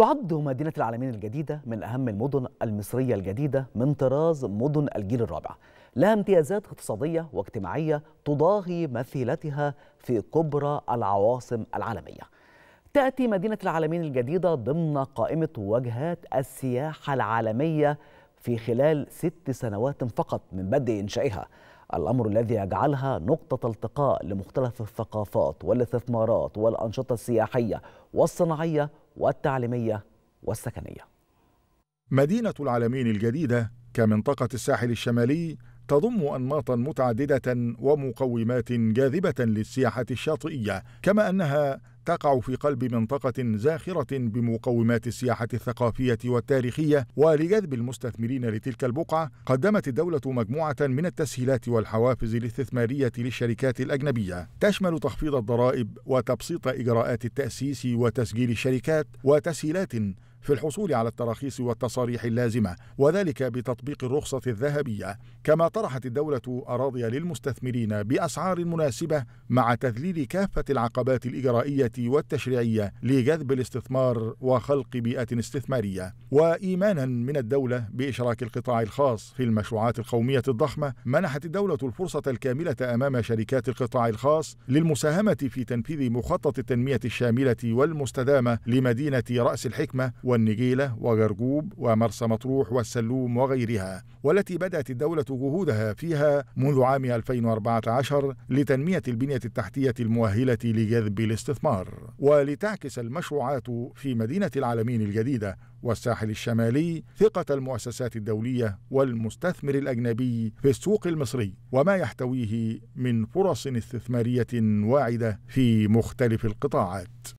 تعد مدينة العالمين الجديدة من أهم المدن المصرية الجديدة من طراز مدن الجيل الرابع لها امتيازات اقتصادية واجتماعية تضاهي مثيلتها في كبرى العواصم العالمية تأتي مدينة العالمين الجديدة ضمن قائمة وجهات السياحة العالمية في خلال ست سنوات فقط من بدء إنشائها الأمر الذي يجعلها نقطة التقاء لمختلف الثقافات والاستثمارات والأنشطة السياحية والصناعية والتعليمية والسكنية مدينة العالمين الجديدة كمنطقة الساحل الشمالي تضم أنماطا متعددة ومقومات جاذبة للسياحة الشاطئية كما أنها تقع في قلب منطقة زاخرة بمقومات السياحة الثقافية والتاريخية ولجذب المستثمرين لتلك البقعة قدمت الدولة مجموعة من التسهيلات والحوافز الاستثمارية للشركات الأجنبية تشمل تخفيض الضرائب وتبسيط إجراءات التأسيس وتسجيل الشركات وتسهيلات في الحصول على التراخيص والتصاريح اللازمة وذلك بتطبيق الرخصة الذهبية كما طرحت الدولة أراضي للمستثمرين بأسعار مناسبة مع تذليل كافة العقبات الإجرائية والتشريعية لجذب الاستثمار وخلق بيئة استثمارية وإيمانا من الدولة بإشراك القطاع الخاص في المشروعات القومية الضخمة منحت الدولة الفرصة الكاملة أمام شركات القطاع الخاص للمساهمة في تنفيذ مخطط التنمية الشاملة والمستدامة لمدينة رأس الحكمة والنجيلة وجرجوب ومرسى مطروح والسلوم وغيرها والتي بدأت الدولة جهودها فيها منذ عام 2014 لتنمية البنية التحتية المؤهلة لجذب الاستثمار ولتعكس المشروعات في مدينة العالمين الجديدة والساحل الشمالي ثقة المؤسسات الدولية والمستثمر الأجنبي في السوق المصري وما يحتويه من فرص استثمارية واعدة في مختلف القطاعات